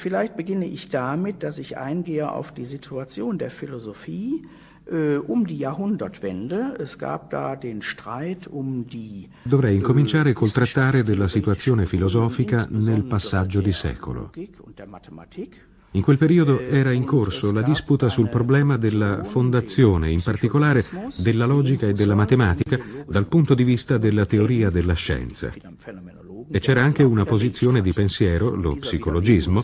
Vielleicht beginne ich damit, dass ich eingehe auf die Situation der Philosophie äh, um die Jahrhundertwende. Es gab da den Streit um die Dovrei äh, incominciare col trattare della situazione filosofica nel passaggio di secolo. In quel periodo äh, era in corso la disputa sul problema della fondazione, in particolare della logica e della matematica, dal punto di vista della teoria della scienza. E c'era anche una posizione di pensiero, lo psicologismo,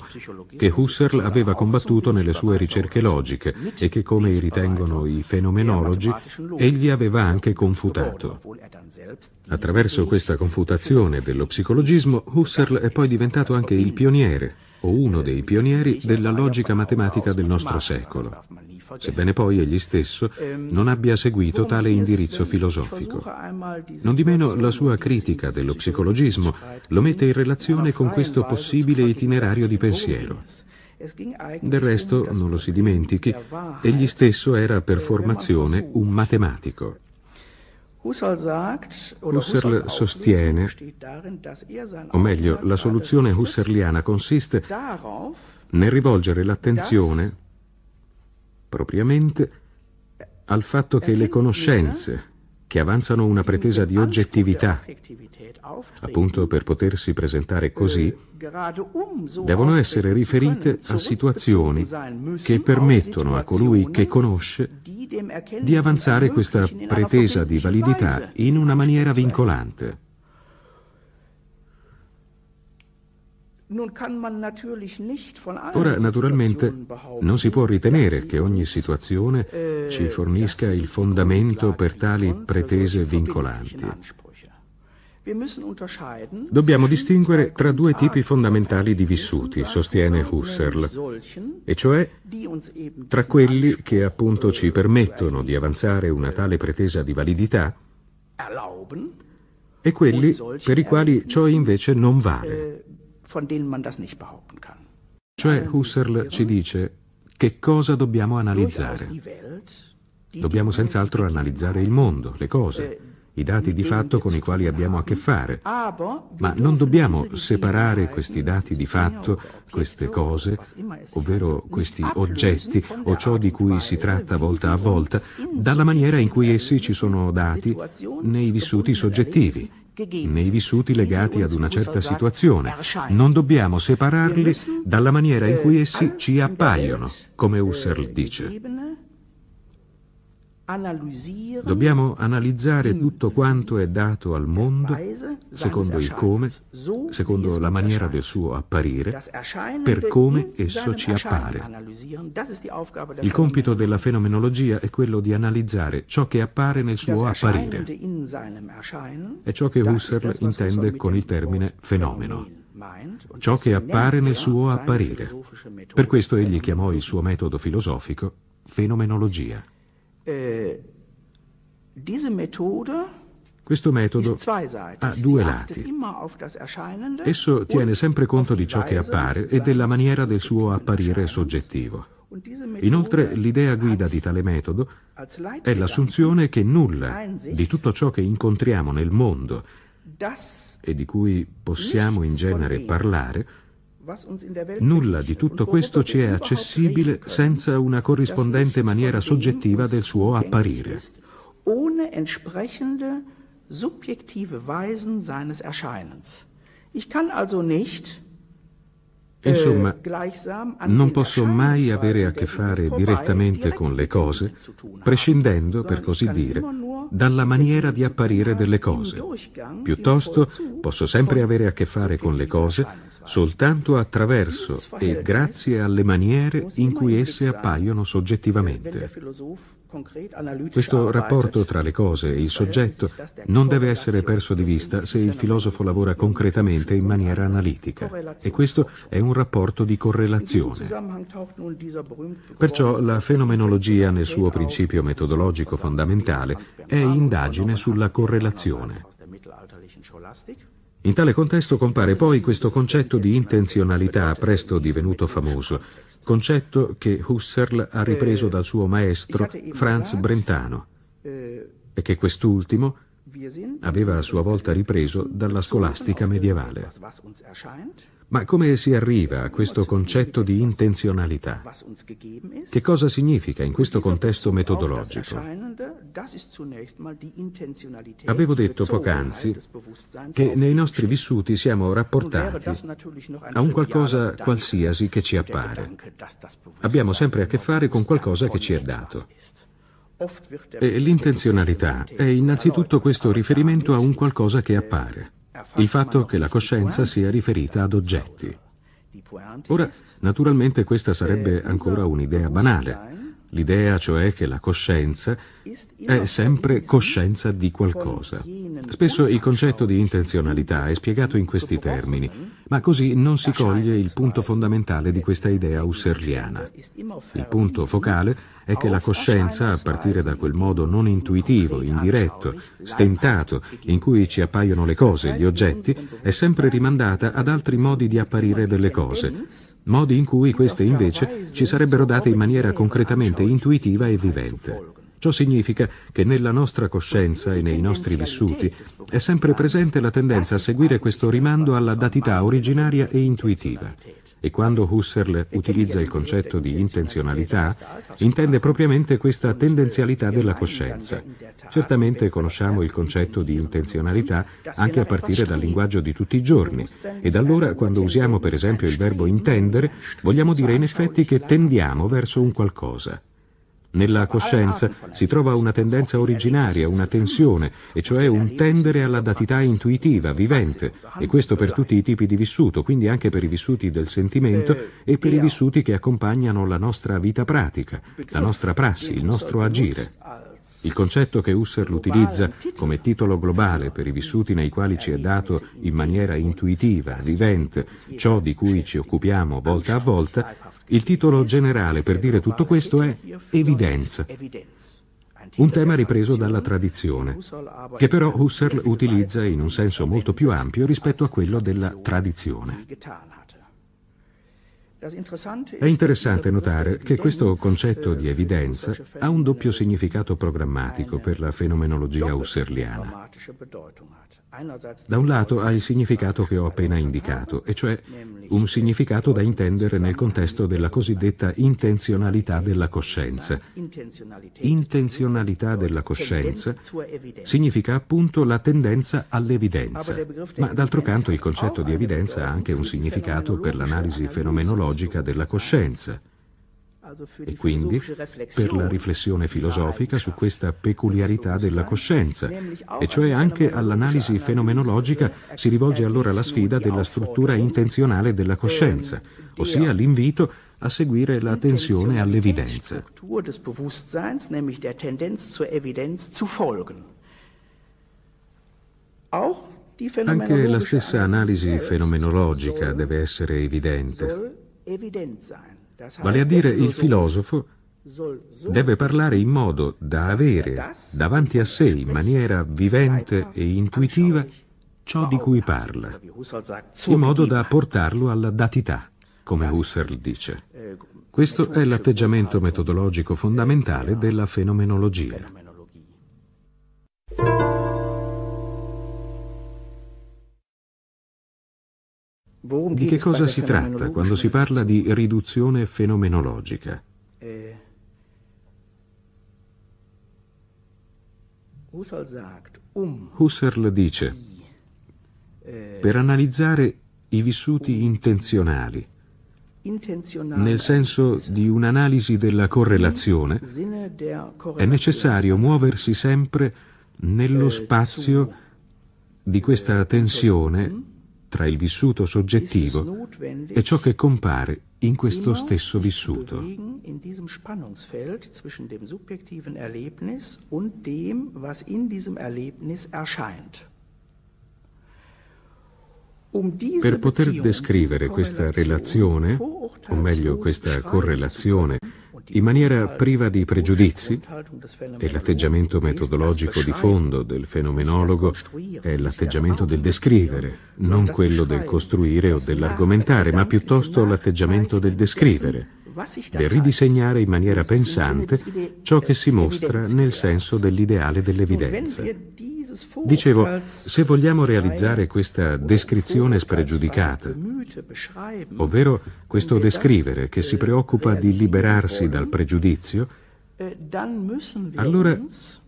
che Husserl aveva combattuto nelle sue ricerche logiche e che, come ritengono i fenomenologi, egli aveva anche confutato. Attraverso questa confutazione dello psicologismo, Husserl è poi diventato anche il pioniere, o uno dei pionieri, della logica matematica del nostro secolo sebbene poi egli stesso ehm, non abbia seguito tale indirizzo filosofico. Non di meno la sua critica dello psicologismo lo mette in relazione con questo possibile itinerario di pensiero. Del resto, um non lo si dimentichi, egli stesso era per äh, formazione un matematico. Husserl sostiene, er o meglio, la soluzione husserliana consiste nel rivolgere l'attenzione propriamente al fatto che le conoscenze che avanzano una pretesa di oggettività, appunto per potersi presentare così, devono essere riferite a situazioni che permettono a colui che conosce di avanzare questa pretesa di validità in una maniera vincolante. Ora, naturalmente, non si può ritenere che ogni situazione äh, ci fornisca il fondamento per tali pretese vincolanti. Dobbiamo distinguere tra due tipi fondamentali di vissuti, sostiene Husserl, e cioè tra quelli che appunto ci permettono di avanzare una tale pretesa di validità e quelli per i quali ciò invece non vale. Äh, cioè Husserl ci dice che cosa dobbiamo analizzare. Dobbiamo senz'altro analizzare il mondo, le cose, eh, i dati di fatto con i quali abbiamo a che fare, ma non dobbiamo separare questi dati di fatto, queste cose, ovvero questi oggetti o ciò di cui si tratta volta a volta, dalla maniera in cui essi ci sono dati nei vissuti soggettivi nei vissuti legati ad una certa situazione. Non dobbiamo separarli dalla maniera in cui essi ci appaiono, come Husserl dice. Dobbiamo analizzare tutto quanto è dato al mondo secondo il come, secondo la maniera del suo apparire, per come esso ci appare. Il compito della fenomenologia è quello di analizzare ciò che appare nel suo apparire. È ciò che Husserl intende con il termine fenomeno ciò che appare nel er suo apparire. Per questo egli chiamò il suo metodo filosofico fenomenologia. Äh, questo metodo ha due lati. Esso tiene sempre conto di ciò che appare e della maniera del suo apparire soggettivo. Inoltre l'idea guida di tale metodo è l'assunzione che nulla di tutto ciò che incontriamo nel mondo e di cui possiamo in genere parlare Nulla di tutto questo ci è accessibile senza una corrispondente maniera soggettiva del suo apparire. Ohne entsprechende subjektive Weisen seines Erscheinens. Ich kann also nicht Insomma, non posso mai avere a che fare direttamente con le cose, prescindendo, per così dire, dalla maniera di apparire delle cose. Piuttosto, posso sempre avere a che fare con le cose soltanto attraverso e grazie alle maniere in cui esse appaiono soggettivamente. Questo rapporto tra le cose e il soggetto non deve essere perso di vista se il filosofo lavora concretamente in maniera analitica e questo è un rapporto di correlazione. Perciò la fenomenologia nel suo principio metodologico fondamentale è indagine sulla correlazione. In tale contesto compare poi questo concetto di intenzionalità, presto divenuto famoso, concetto che Husserl ha ripreso dal suo maestro Franz Brentano e che quest'ultimo aveva a sua volta ripreso dalla scolastica medievale. Ma come si arriva a questo concetto di intenzionalità? Che cosa significa in questo contesto metodologico? Avevo detto poc'anzi che nei nostri vissuti siamo rapportati a un qualcosa qualsiasi che ci appare. Abbiamo sempre a che fare con qualcosa che ci è dato. E l'intenzionalità è innanzitutto questo riferimento a un qualcosa che appare il fatto che la coscienza sia riferita ad oggetti. Ora, naturalmente questa sarebbe eh, ancora esatto. un'idea banale, l'idea cioè che la coscienza è sempre coscienza di qualcosa. Spesso il concetto di intenzionalità è spiegato in questi termini. Ma così non si coglie il punto fondamentale di questa idea husserliana. Il punto focale è che la coscienza, a partire da quel modo non intuitivo, indiretto, stentato, in cui ci appaiono le cose, gli oggetti, è sempre rimandata ad altri modi di apparire delle cose, modi in cui queste invece ci sarebbero date in maniera concretamente intuitiva e vivente. Ciò significa che nella nostra coscienza e nei nostri vissuti è sempre presente la tendenza a seguire questo rimando alla datità originaria e intuitiva. E quando Husserl utilizza il concetto di intenzionalità, intende propriamente questa tendenzialità della coscienza. Certamente conosciamo il concetto di intenzionalità anche a partire dal linguaggio di tutti i giorni, ed allora quando usiamo per esempio il verbo intendere, vogliamo dire in effetti che tendiamo verso un qualcosa. Nella coscienza si trova una tendenza originaria, una tensione, e cioè un tendere alla datità intuitiva, vivente, e questo per tutti i tipi di vissuto, quindi anche per i vissuti del sentimento e per i vissuti che accompagnano la nostra vita pratica, la nostra prassi, il nostro agire. Il concetto che Husserl utilizza come titolo globale per i vissuti nei quali ci è dato in maniera intuitiva, vivente, ciò di cui ci occupiamo volta a volta, il titolo generale per dire tutto questo è evidenza, un tema ripreso dalla tradizione, che però Husserl utilizza in un senso molto più ampio rispetto a quello della tradizione. È interessante notare che questo concetto di evidenza ha un doppio significato programmatico per la fenomenologia husserliana. Da un lato ha il significato che ho appena indicato, e cioè un significato da intendere nel contesto della cosiddetta intenzionalità della coscienza. Intenzionalità della coscienza significa appunto la tendenza all'evidenza, ma d'altro canto il concetto di evidenza ha anche un significato per l'analisi fenomenologica della coscienza e quindi per la riflessione filosofica su questa esatto. peculiarità della coscienza, e cioè anche all'analisi fenomenologica si rivolge allora la sfida della struttura intenzionale della coscienza, ossia l'invito a seguire la tensione all'evidenza. Anche la stessa analisi fenomenologica deve essere evidente. Vale a dire il filosofo deve parlare in modo da avere davanti a sé in maniera vivente e intuitiva ciò di cui parla, in modo da portarlo alla datità, come Husserl dice. Questo è l'atteggiamento metodologico fondamentale della fenomenologia. Di che cosa si tratta quando si parla di riduzione fenomenologica? Eh, um Husserl dice, per analizzare i vissuti um intenzionali, nel senso di un'analisi della correlazione, è necessario muoversi sempre nello eh, spazio di questa eh, tensione mm? tra il vissuto soggettivo e ciò che compare in questo stesso vissuto. Um per poter descrivere questa relazione, o meglio questa correlazione in maniera priva di pregiudizi e l'atteggiamento metodologico di fondo del fenomenologo è l'atteggiamento del descrivere, non quello del costruire o dell'argomentare, ma piuttosto l'atteggiamento del descrivere, del ridisegnare in maniera pensante ciò che si mostra nel senso dell'ideale dell'evidenza. Dicevo, se vogliamo realizzare questa descrizione spregiudicata, ovvero questo descrivere che si preoccupa di liberarsi dal pregiudizio, allora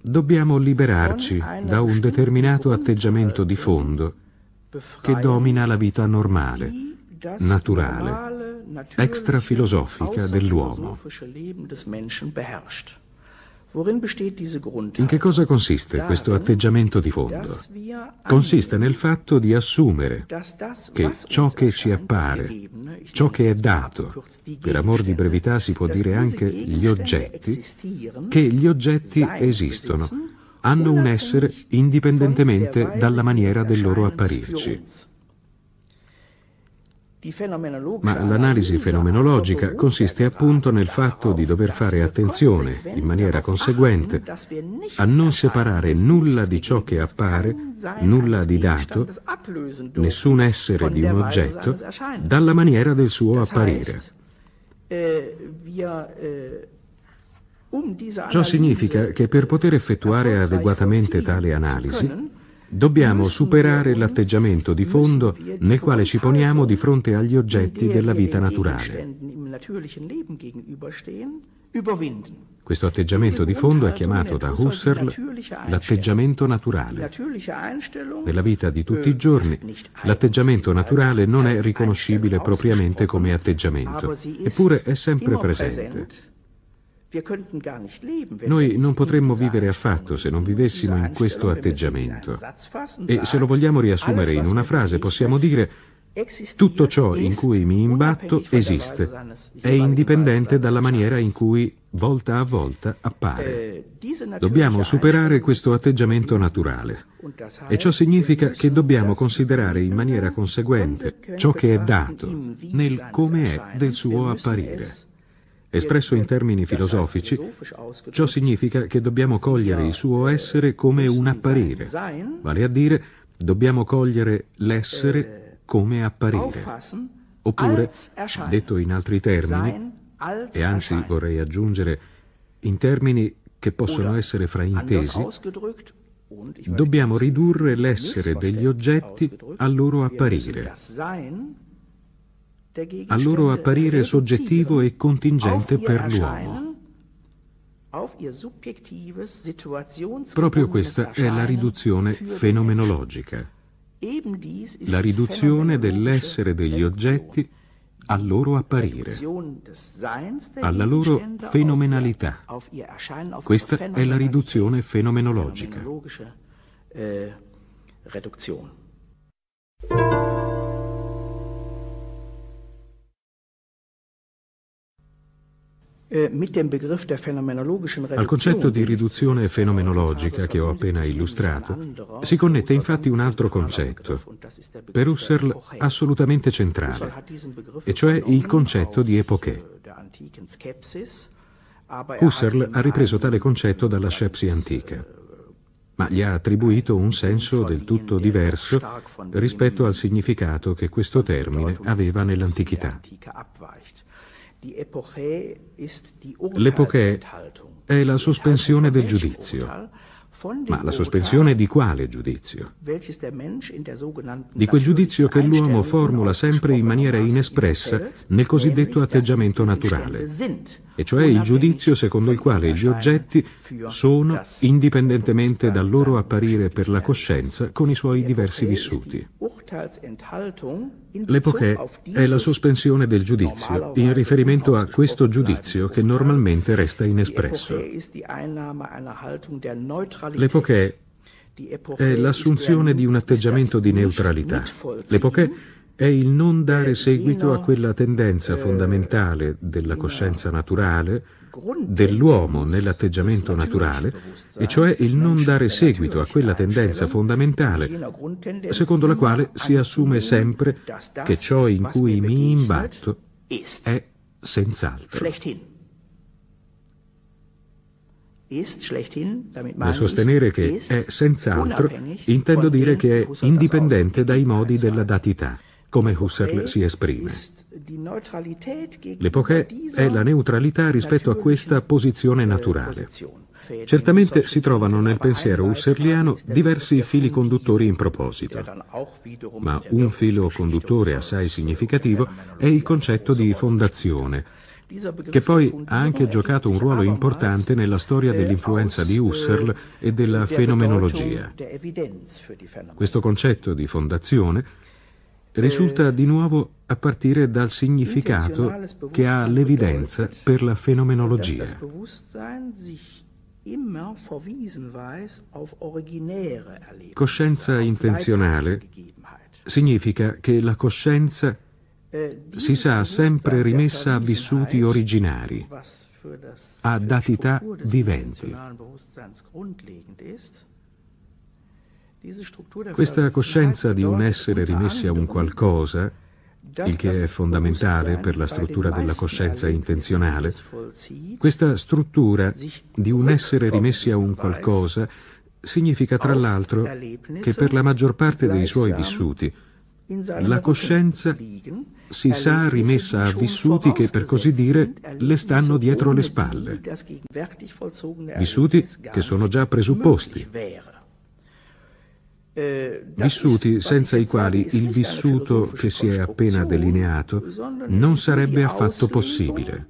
dobbiamo liberarci da un determinato atteggiamento di fondo che domina la vita normale, naturale, extrafilosofica dell'uomo. In che cosa consiste questo atteggiamento di fondo? Consiste nel fatto di assumere che ciò che ci appare, ciò che è dato, per amor di brevità si può dire anche gli oggetti, che gli oggetti esistono, hanno un essere indipendentemente dalla maniera del loro apparirci. Ma l'analisi fenomenologica consiste appunto nel fatto di dover fare attenzione, in maniera conseguente, a non separare nulla di ciò che appare, nulla di dato, nessun essere di un oggetto, dalla maniera del suo apparire. Ciò significa che per poter effettuare adeguatamente tale analisi, Dobbiamo superare l'atteggiamento di fondo nel quale ci poniamo di fronte agli oggetti della vita naturale. Questo atteggiamento di fondo è chiamato da Husserl l'atteggiamento naturale. Nella vita di tutti i giorni l'atteggiamento naturale non è riconoscibile propriamente come atteggiamento, eppure è sempre presente. Noi non potremmo vivere affatto se non vivessimo in questo atteggiamento. E se lo vogliamo riassumere in una frase, possiamo dire tutto ciò in cui mi imbatto esiste, è indipendente dalla maniera in cui volta a volta appare. Äh, dobbiamo superare questo atteggiamento naturale e ciò significa che dobbiamo considerare in maniera conseguente ciò che è dato nel come è del suo apparire. Espresso in termini filosofici, ciò significa che dobbiamo cogliere il suo essere come un apparire, vale a dire dobbiamo cogliere l'essere come apparire, oppure, detto in altri termini, e anzi vorrei aggiungere in termini che possono essere fraintesi, dobbiamo ridurre l'essere degli oggetti al loro apparire, al loro apparire soggettivo e contingente per l'uomo. Proprio questa è la riduzione fenomenologica, la riduzione dell'essere degli oggetti al loro apparire, alla loro fenomenalità. Questa è la riduzione fenomenologica. Äh, Eh, al concetto di riduzione fenomenologica che ho appena illustrato si connette infatti un altro concetto, per Husserl assolutamente centrale, e cioè il concetto di epoche. Äh, er Husserl ha ripreso tale concetto dalla scepsi äh, antica, ma gli ha attribuito un senso del tutto diverso rispetto al significato che questo termine aveva nell'antichità. L'epoche è la sospensione del giudizio. Ma la sospensione di quale giudizio? Di quel giudizio che l'uomo formula sempre in maniera inespressa nel cosiddetto atteggiamento naturale e cioè il giudizio secondo il quale gli oggetti sono, indipendentemente dal loro apparire per la coscienza, con i suoi diversi vissuti. L'epoché è la sospensione del giudizio in riferimento a questo giudizio che normalmente resta inespresso. L'epoché è l'assunzione di un atteggiamento di neutralità. L'epoché è il non dare seguito a quella tendenza fondamentale della coscienza naturale dell'uomo nell'atteggiamento naturale, e cioè il non dare seguito a quella tendenza fondamentale, secondo la quale si assume sempre che ciò in cui mi imbatto è senz'altro. Nel sostenere che è senz'altro, intendo dire che è indipendente dai modi della datità come Husserl si esprime. L'epoche è la neutralità rispetto a questa posizione äh, naturale. Certamente si trovano nel pensiero husserliano diversi fili conduttori in proposito, ma un filo conduttore assai significativo è il concetto di fondazione, che poi ha anche giocato un ruolo importante nella storia äh, dell'influenza di äh, Husserl e della fenomenologia. Questo concetto di fondazione risulta di nuovo a partire dal significato che ha l'evidenza per la fenomenologia. Coscienza intenzionale significa che la coscienza eh, si sa sempre rimessa a vissuti originari, a datità viventi. Questa coscienza di un essere rimessi a un qualcosa, il che è fondamentale per la struttura della coscienza intenzionale, questa struttura di un essere rimessi a un qualcosa significa tra l'altro che per la maggior parte dei suoi vissuti la coscienza si sa rimessa a vissuti che, per così dire, le stanno dietro le spalle. Vissuti che sono già presupposti, eh, vissuti senza i quali il vissuto che si è appena delineato non sarebbe affatto possibile.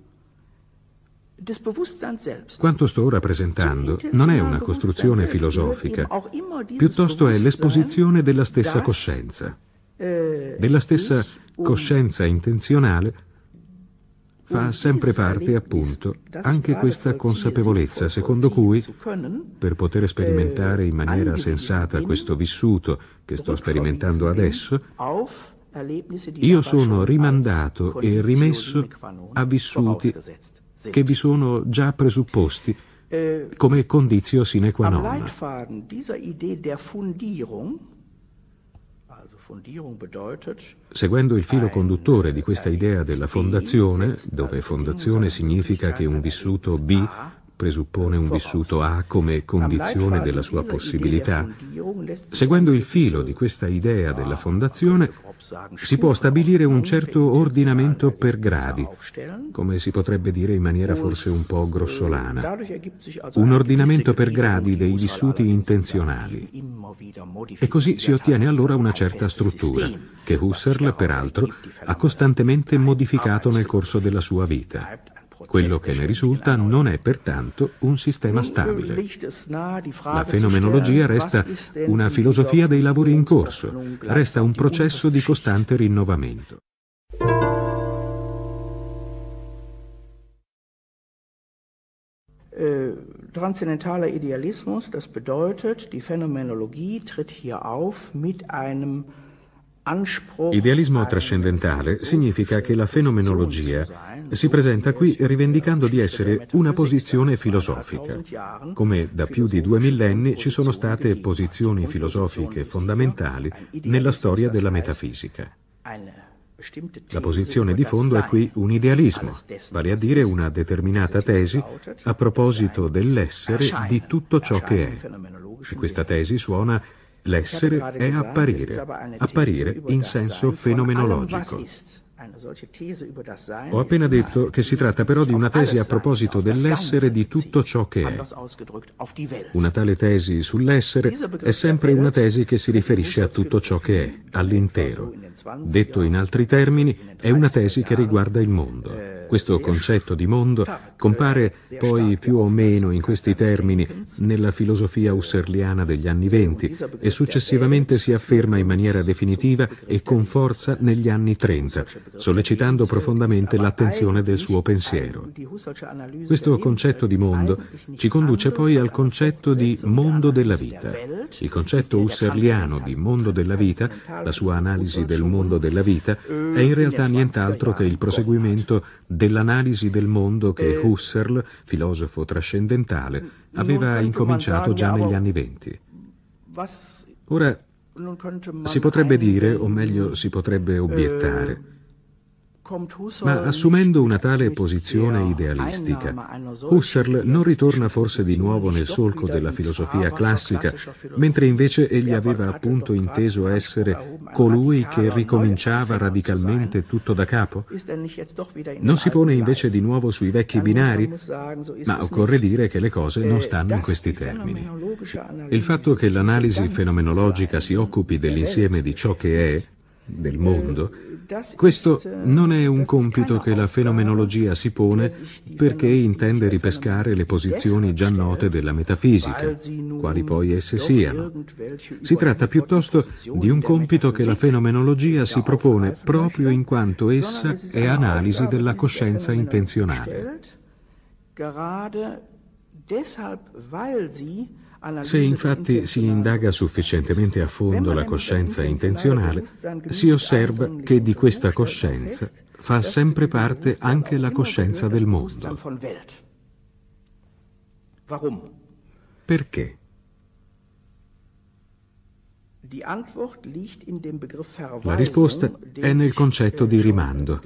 Quanto sto ora presentando cioè, non è una costruzione filosofica, piuttosto è l'esposizione della stessa coscienza, eh, della stessa coscienza intenzionale fa sempre parte appunto anche questa consapevolezza secondo cui per poter sperimentare in eh, maniera sensata questo vissuto che sto sperimentando adesso, io sono rimandato e rimesso a vissuti che vi sono già presupposti eh, come condizio sine qua non. Seguendo il filo conduttore di questa idea della fondazione, dove fondazione significa che un vissuto B presuppone un vissuto A come condizione della sua possibilità, seguendo il filo di questa idea della fondazione, si può stabilire un certo ordinamento per gradi, come si potrebbe dire in maniera forse un po' grossolana. Un ordinamento per gradi dei vissuti intenzionali. E così si ottiene allora una certa struttura, che Husserl, peraltro, ha costantemente modificato nel corso della sua vita. Quello che ne risulta non è pertanto un sistema stabile. La fenomenologia resta una filosofia dei lavori in corso, resta un processo di costante rinnovamento. Äh, transzendentaler Idealismus, das bedeutet, die Phänomenologie tritt hier auf mit einem Idealismo trascendentale significa che la fenomenologia si presenta qui rivendicando di essere una posizione filosofica. Come da più di due millenni ci sono state posizioni filosofiche fondamentali nella storia della metafisica. La posizione di fondo è qui un idealismo, vale a dire una determinata tesi a proposito dell'essere di tutto ciò che è. E questa tesi suona L'essere è apparire, apparire in senso fenomenologico. Ho appena detto che si tratta però di una tesi a proposito dell'essere di tutto ciò che è. Una tale tesi sull'essere è sempre una tesi che si riferisce a tutto ciò che è, all'intero. Detto in altri termini, è una tesi che riguarda il mondo. Äh, Questo concetto di mondo äh, compare poi più o meno in questi termini nella filosofia husserliana äh, degli anni venti e successivamente si afferma in maniera definitiva e con forza negli anni trenta, sollecitando profondamente l'attenzione del suo pensiero. Questo concetto di mondo ci conduce poi al concetto di mondo della vita. Il concetto husserliano di mondo della vita, la sua analisi del mondo della vita, è in realtà nient'altro che il proseguimento dell'analisi del mondo che Husserl, filosofo trascendentale, aveva incominciato già negli anni venti. Ora, si potrebbe dire, o meglio si potrebbe obiettare, ma assumendo una tale posizione idealistica, Husserl non ritorna forse di nuovo nel solco della filosofia ah, classica, mentre invece egli aveva appunto inteso essere colui che ricominciava radicalmente tutto da capo? Non si pone invece di nuovo sui vecchi binari? Ma occorre dire che le cose non äh, stanno in questi termini. Il fatto che l'analisi fenomenologica si occupi dell'insieme di ciò che è del mondo, eh, questo äh, non è un compito che la fenomenologia si pone perché intende ripescare le posizioni già note della metafisica, quali poi esse siano. Si tratta piuttosto di un compito che la fenomenologia si propone proprio in quanto essa è analisi della coscienza intenzionale. Gerade deshalb, weil sie se infatti si indaga sufficientemente a fondo la coscienza intenzionale, si osserva che di questa coscienza fa sempre parte anche la coscienza del mondo. Perché? La risposta è nel concetto di rimando,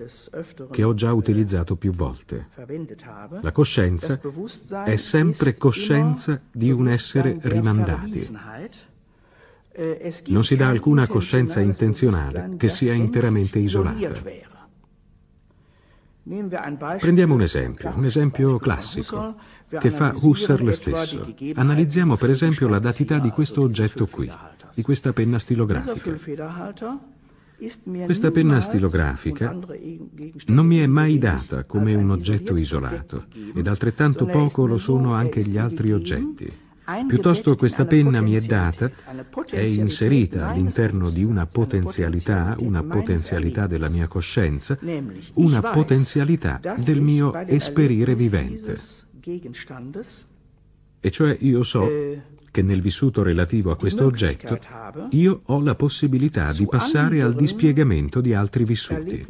che ho già utilizzato più volte. La coscienza è sempre coscienza di un essere rimandati. Äh, non si dà alcuna coscienza intenzionale che sia interamente isolata. Prendiamo un esempio, un esempio classico, che fa Husserl stesso. Analizziamo per esempio la datità di questo oggetto qui di questa penna stilografica. Questa penna stilografica non mi è mai data come un oggetto isolato ed altrettanto poco lo sono anche gli altri oggetti. Piuttosto questa penna mi è data, è inserita all'interno di una potenzialità, una potenzialità della mia coscienza, una potenzialità del mio esperire vivente. E cioè io so eh, che nel vissuto relativo a questo oggetto io ho la possibilità di passare al dispiegamento di altri vissuti.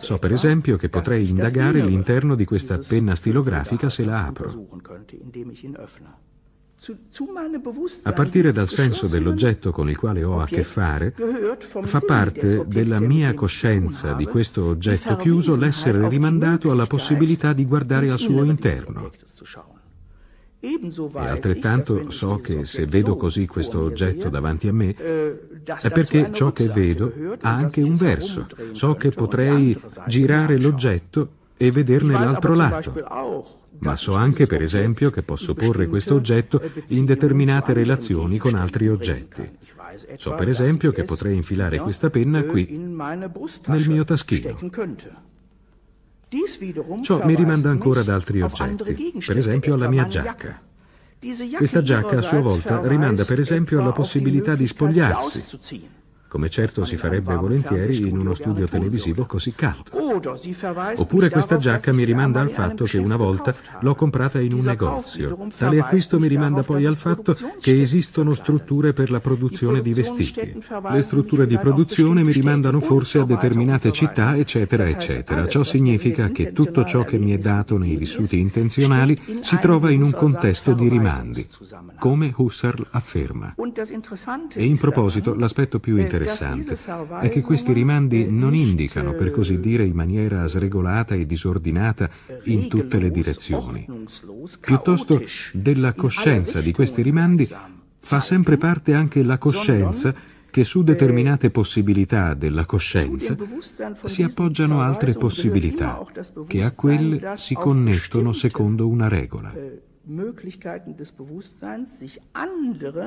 So per esempio che potrei indagare l'interno di questa penna stilografica se la apro. A partire dal senso dell'oggetto con il quale ho a che fare, fa parte della mia coscienza di questo oggetto chiuso l'essere rimandato alla possibilità di guardare al suo interno. E altrettanto so che se vedo così questo oggetto davanti a me äh, è perché ciò che vedo ha anche un verso. So che potrei girare l'oggetto e vederne l'altro lato, ma so anche per esempio che posso porre questo oggetto in determinate relazioni con altri oggetti. So per esempio che potrei infilare questa penna qui nel mio taschino. Ciò mi rimanda ancora ad altri oggetti, per esempio alla mia giacca. Questa giacca a sua volta rimanda per esempio alla possibilità di spogliarsi come certo si farebbe volentieri in uno studio televisivo così caldo. Oppure questa giacca mi rimanda al fatto che una volta l'ho comprata in un negozio. Tale acquisto mi rimanda poi al fatto che esistono strutture per la produzione di vestiti. Le strutture di produzione mi rimandano forse a determinate città, eccetera, eccetera. Ciò significa che tutto ciò che mi è dato nei vissuti intenzionali si trova in un contesto di rimandi, come Husserl afferma. E in proposito, l'aspetto più interessante interessante è che questi rimandi non indicano, per così dire, in maniera sregolata e disordinata in tutte le direzioni. Piuttosto della coscienza di questi rimandi fa sempre parte anche la coscienza che su determinate possibilità della coscienza si appoggiano altre possibilità che a quelle si connettono secondo una regola.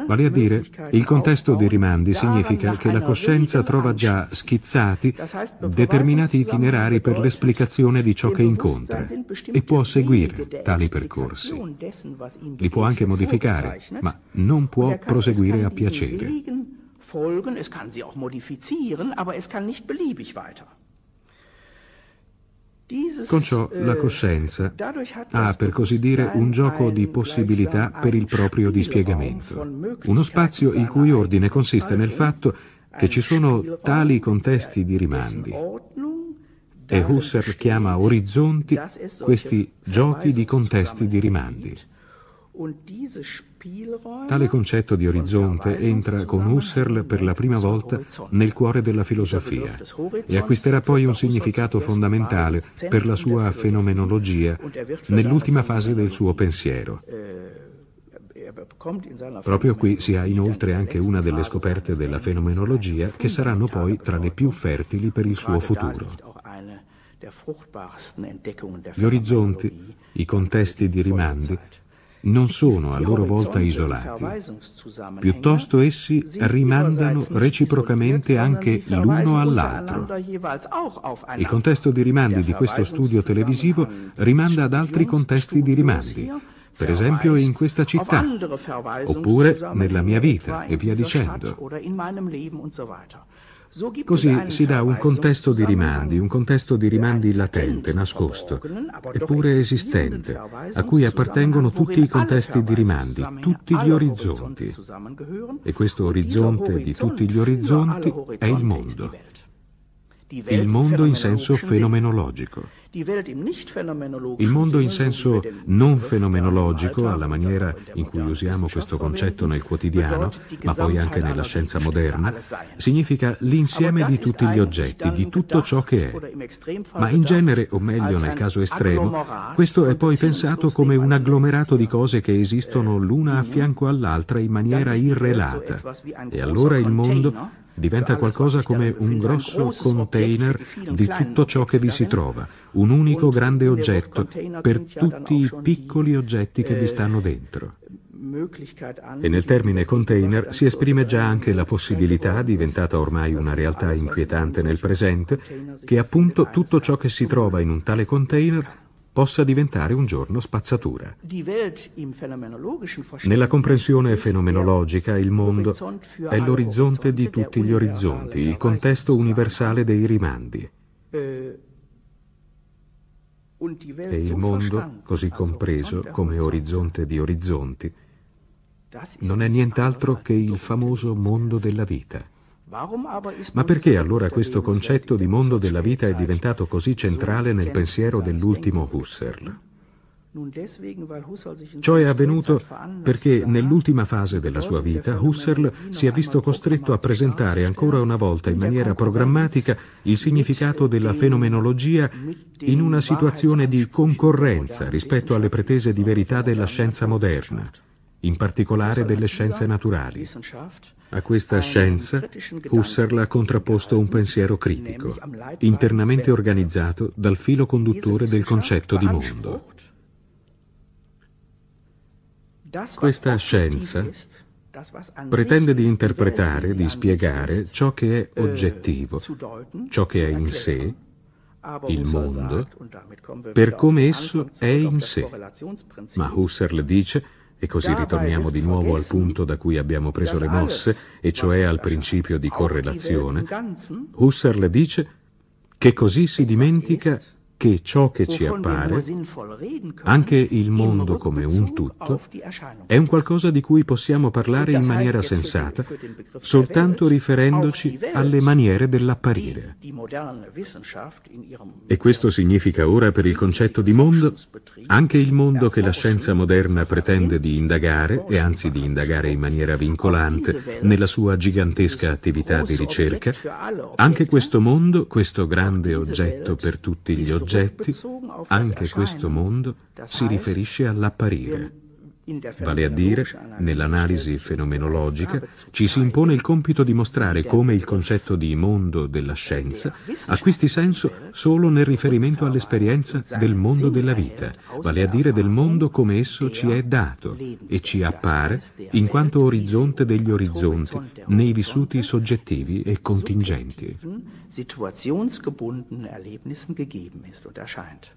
Vale a dire, il contesto dei rimandi significa che la coscienza trova già schizzati determinati itinerari per l'esplicazione di ciò che incontra e può seguire tali percorsi. Li può anche modificare, ma non può er proseguire a piacere. Folgen, es kann sie auch modifizieren, aber es kann nicht con ciò la äh, coscienza ha, per così dire, un gioco di possibilità per il proprio dispiegamento, uno spazio il cui ordine consiste nel fatto che ci sono tali contesti di rimandi. E Husserl chiama orizzonti questi giochi di contesti di rimandi. Tale concetto di orizzonte entra con Husserl per la prima volta nel cuore della filosofia e acquisterà poi un significato fondamentale per la sua fenomenologia nell'ultima fase del suo pensiero. Proprio qui si ha inoltre anche una delle scoperte della fenomenologia che saranno poi tra le più fertili per il suo futuro. Gli orizzonti, i contesti di rimandi, non sono a loro volta isolati, piuttosto essi rimandano reciprocamente anche l'uno all'altro. Il contesto di rimandi di questo studio televisivo rimanda ad altri contesti di rimandi, per esempio in questa città, oppure nella mia vita e via dicendo. Così si dà un contesto di rimandi, un contesto di rimandi latente, nascosto, eppure esistente, a cui appartengono tutti i contesti di rimandi, tutti gli orizzonti. E questo orizzonte di tutti gli orizzonti è il mondo. Il mondo in senso fenomenologico. Il mondo in senso non fenomenologico, alla maniera in cui usiamo questo concetto nel quotidiano, ma poi anche nella scienza moderna, significa l'insieme di tutti gli oggetti, di tutto ciò che è. Ma in genere, o meglio nel caso estremo, questo è poi pensato come un agglomerato di cose che esistono äh, l'una a fianco all'altra in maniera irrelata. E allora il mondo diventa qualcosa come un grosso container di tutto ciò che vi si trova, un unico grande oggetto per tutti i piccoli oggetti che vi eh, stanno dentro. E nel termine container si esprime già anche la possibilità, diventata ormai una realtà inquietante nel presente, che appunto tutto ciò che si trova in un tale container possa diventare un giorno spazzatura. Nella comprensione fenomenologica il mondo è l'orizzonte di tutti gli orizzonti, il contesto universale dei rimandi. Äh, e il mondo, così compreso come orizzonte di orizzonti, non è nient'altro che il famoso mondo della vita. Ma perché allora questo concetto di mondo della vita è diventato così centrale nel pensiero dell'ultimo Husserl? Ciò è avvenuto perché nell'ultima fase della sua vita Husserl si è visto costretto a presentare ancora una volta in maniera programmatica il significato della fenomenologia in una situazione di concorrenza rispetto alle pretese di verità della scienza moderna in particolare delle scienze naturali. A questa ah, scienza Husserl ha contrapposto un pensiero critico, internamente organizzato dal filo conduttore del concetto di mondo. Questa scienza pretende di interpretare, di spiegare ciò che è oggettivo, ciò che è in sé, il mondo, per come esso è in sé. Ma Husserl dice e così ah, ritorniamo di nuovo al punto da cui abbiamo preso le mosse, e cioè al principio di correlazione. Husserl dice che così si dimentica che ciò che ci appare, anche il mondo come un tutto, è un qualcosa di cui possiamo parlare in maniera sensata soltanto riferendoci alle maniere dell'apparire. E questo significa ora per il concetto di mondo anche il mondo che la scienza moderna pretende di indagare, e anzi di indagare in maniera vincolante, nella sua gigantesca attività di ricerca, anche questo mondo, questo grande oggetto per tutti gli oggetti, oggetti, anche questo mondo si riferisce all'apparire. Vale a dire, nell'analisi fenomenologica ci si impone il compito di mostrare come il concetto di mondo della scienza acquisti senso solo nel riferimento all'esperienza del mondo della vita, vale a dire del mondo come esso ci è dato e ci appare in quanto orizzonte degli orizzonti nei vissuti soggettivi e contingenti. situationsgebundenen Erlebnissen gegeben ist und erscheint.